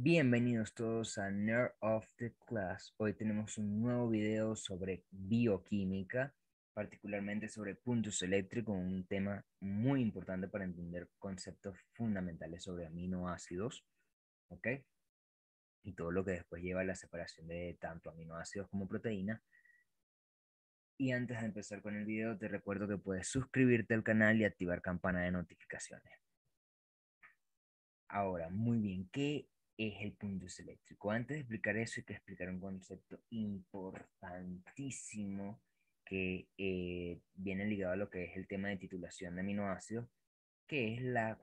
Bienvenidos todos a Nerd of the Class. Hoy tenemos un nuevo video sobre bioquímica, particularmente sobre puntos eléctricos, un tema muy importante para entender conceptos fundamentales sobre aminoácidos, ¿ok? Y todo lo que después lleva a la separación de tanto aminoácidos como proteína, Y antes de empezar con el video, te recuerdo que puedes suscribirte al canal y activar campana de notificaciones. Ahora, muy bien, ¿qué es el punto eléctrico. Antes de explicar eso, hay que explicar un concepto importantísimo que eh, viene ligado a lo que es el tema de titulación de aminoácidos, que es la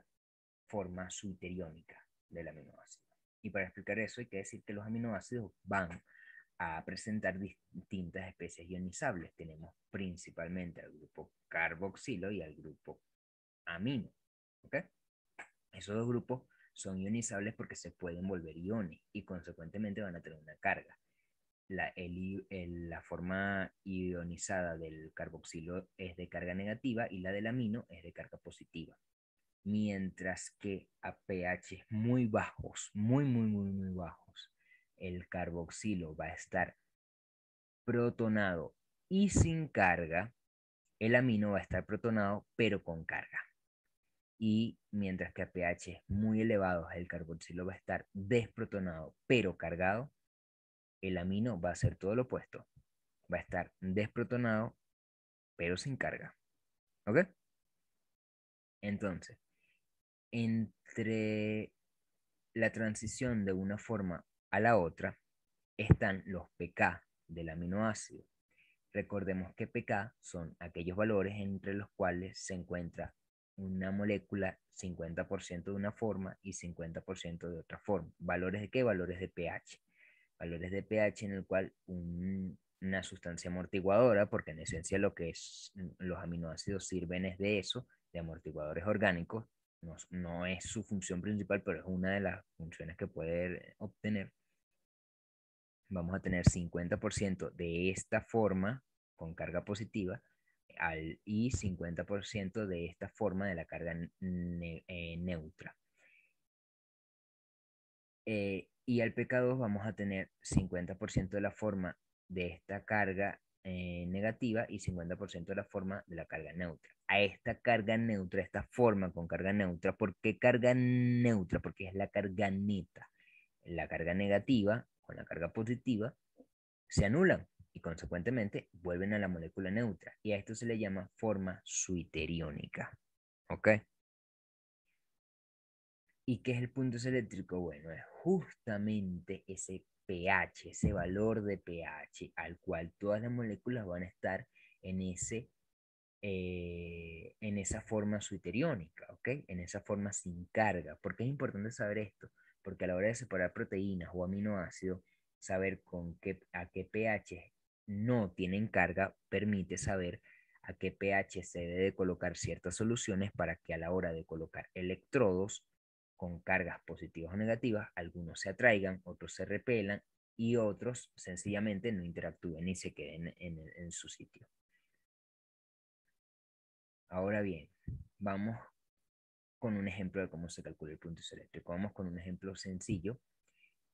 forma suiteriónica del aminoácido. Y para explicar eso hay que decir que los aminoácidos van a presentar distintas especies ionizables. Tenemos principalmente al grupo carboxilo y al grupo amino. ¿okay? Esos dos grupos son ionizables porque se pueden volver iones y consecuentemente van a tener una carga. La, la forma ionizada del carboxilo es de carga negativa y la del amino es de carga positiva. Mientras que a pH muy bajos, muy, muy, muy, muy bajos, el carboxilo va a estar protonado y sin carga, el amino va a estar protonado pero con carga y mientras que a pH muy elevados el carboxilo va a estar desprotonado pero cargado, el amino va a ser todo lo opuesto. Va a estar desprotonado pero sin carga. ¿Ok? Entonces, entre la transición de una forma a la otra están los pK del aminoácido. Recordemos que pK son aquellos valores entre los cuales se encuentra una molécula 50% de una forma y 50% de otra forma. ¿Valores de qué? Valores de pH. Valores de pH en el cual una sustancia amortiguadora, porque en esencia lo que es, los aminoácidos sirven es de eso, de amortiguadores orgánicos. No, no es su función principal, pero es una de las funciones que puede obtener. Vamos a tener 50% de esta forma con carga positiva al, y 50% de esta forma de la carga eh, neutra. Eh, y al Pecado 2 vamos a tener 50% de la forma de esta carga eh, negativa y 50% de la forma de la carga neutra. A esta carga neutra, esta forma con carga neutra, ¿por qué carga neutra? Porque es la carga neta. La carga negativa con la carga positiva se anulan y consecuentemente vuelven a la molécula neutra. Y a esto se le llama forma suiteriónica. ¿Ok? ¿Y qué es el punto eléctrico? Bueno, es justamente ese pH, ese valor de pH al cual todas las moléculas van a estar en, ese, eh, en esa forma suiteriónica, ¿ok? En esa forma sin carga. ¿Por qué es importante saber esto? Porque a la hora de separar proteínas o aminoácidos, saber con qué, a qué pH no tienen carga permite saber a qué pH se debe colocar ciertas soluciones para que a la hora de colocar electrodos con cargas positivas o negativas, algunos se atraigan, otros se repelan y otros sencillamente no interactúen y se queden en, su sitio. Ahora bien, vamos con un ejemplo de cómo se calcula el punto isoeléctrico. Vamos con un ejemplo sencillo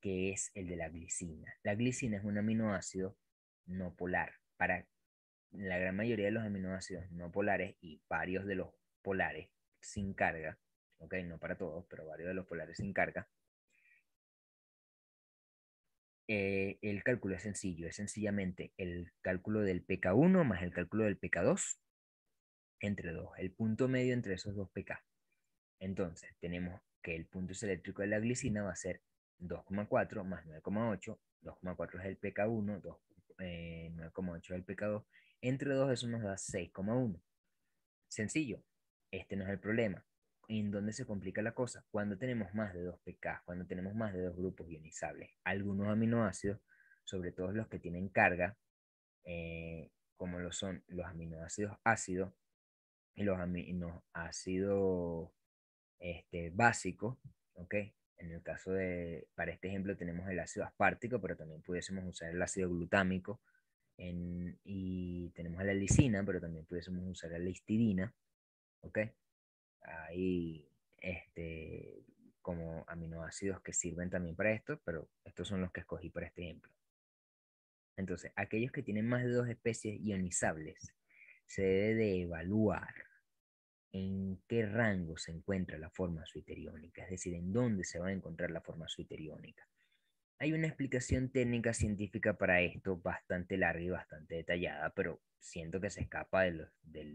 que es el de la glicina. La glicina es un aminoácido no polar. Para la gran mayoría de los aminoácidos no polares y varios de los polares sin carga, ok, no para todos, pero varios de los polares sin carga, eh, el cálculo es sencillo, es sencillamente el cálculo del pK1 más el cálculo del pK2 entre dos, el punto medio entre esos dos pK. Entonces, tenemos que el punto eléctrico de la glicina va a ser 2,4 más 9,8, 2,4 es el pK1, 2 eh, 9,8 del pecado, entre 2 eso nos da 6,1. Sencillo, este no es el problema. ¿En dónde se complica la cosa? Cuando tenemos más de dos pK cuando tenemos más de dos grupos ionizables. Algunos aminoácidos, sobre todo los que tienen carga, eh, como lo son los aminoácidos ácidos y los aminoácidos este, básicos, ¿ok? En el caso de, para este ejemplo tenemos el ácido aspartico, pero también pudiésemos usar el ácido glutámico. y tenemos la lisina, pero también pudiésemos usar la histidina. ¿Ok? Hay este, como aminoácidos que sirven también para esto, pero estos son los que escogí para este ejemplo. Entonces, aquellos que tienen más de dos especies ionizables se debe de evaluar en qué rango se encuentra la forma suiteriónica, es decir, en dónde se va a encontrar la forma suiteriónica. Hay una explicación técnica científica para esto bastante larga y bastante detallada, pero siento que se escapa de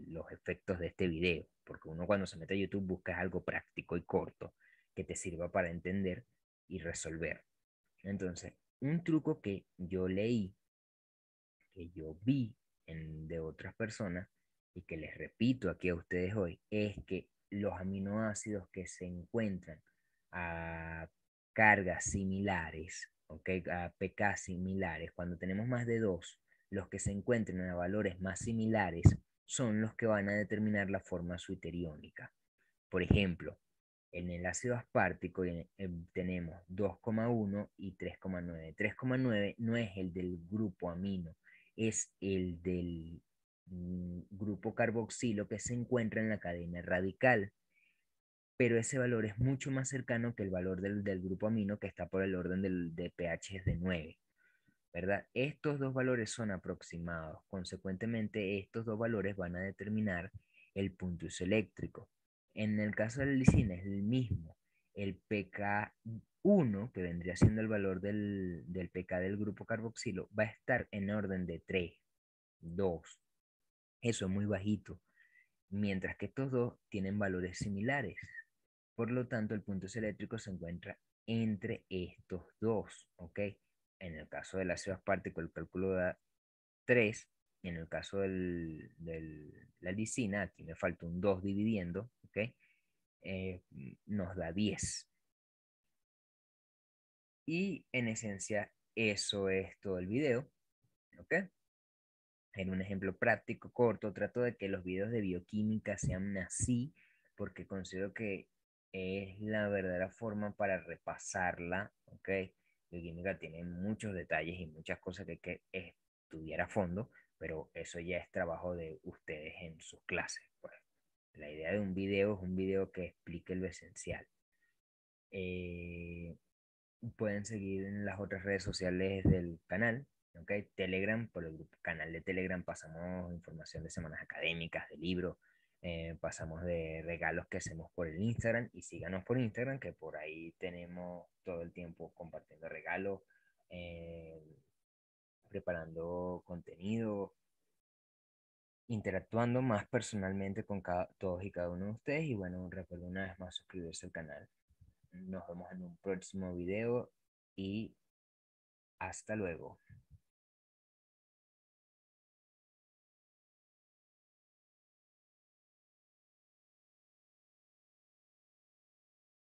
los, efectos de este video, porque uno cuando se mete a YouTube busca algo práctico y corto que te sirva para entender y resolver. Entonces, un truco que yo leí, que yo vi de otras personas, y que les repito aquí a ustedes hoy es que los aminoácidos que se encuentran a cargas similares, a pK similares, cuando tenemos más de dos, los que se encuentren a valores más similares son los que van a determinar la forma suiteriónica. Por ejemplo, en el ácido aspartico tenemos 2,1 y 3,9. 3,9 no es el del grupo amino, es el del Mm, grupo carboxilo que se encuentra en la cadena radical. Pero ese valor es mucho más cercano que el valor del, grupo amino que está por el orden del, de pH de 9. ¿verdad? Estos dos valores son aproximados. Consecuentemente, estos dos valores van a determinar el punto isoeléctrico. En el caso del lisina es el mismo. El pK1, que vendría siendo el valor del, del pK del grupo carboxilo, va a estar en orden de 3, 2, eso es muy bajito. Mientras que estos dos tienen valores similares. Por lo tanto, el punto eléctrico se encuentra entre estos dos, ¿ok? En el caso de las ácido aspartico el cálculo da 3. En el caso de la lisina, aquí me falta un 2 dividiendo, ¿ok? Eh, nos da 10. Y en esencia, eso es todo el video, ¿ok? en un ejemplo práctico, corto, trato de que los videos de bioquímica sean así, porque considero que es la verdadera forma para repasarla, ¿ok? Bioquímica tiene muchos detalles y muchas cosas que hay que estudiar a fondo, pero eso ya es trabajo de ustedes en sus clases. Pues. La idea de un video es un video que explique lo esencial. Eh, pueden seguir en las otras redes sociales del canal, ¿okay? Telegram, por el canal de Telegram pasamos información de semanas académicas, de libros, eh, pasamos de regalos que hacemos por el Instagram y síganos por Instagram, que por ahí tenemos todo el tiempo compartiendo regalos, eh, preparando contenido, interactuando más personalmente con cada, todos y cada uno de ustedes. Y bueno, recuerdo una vez más suscribirse al canal. Nos vemos en un próximo video y hasta luego.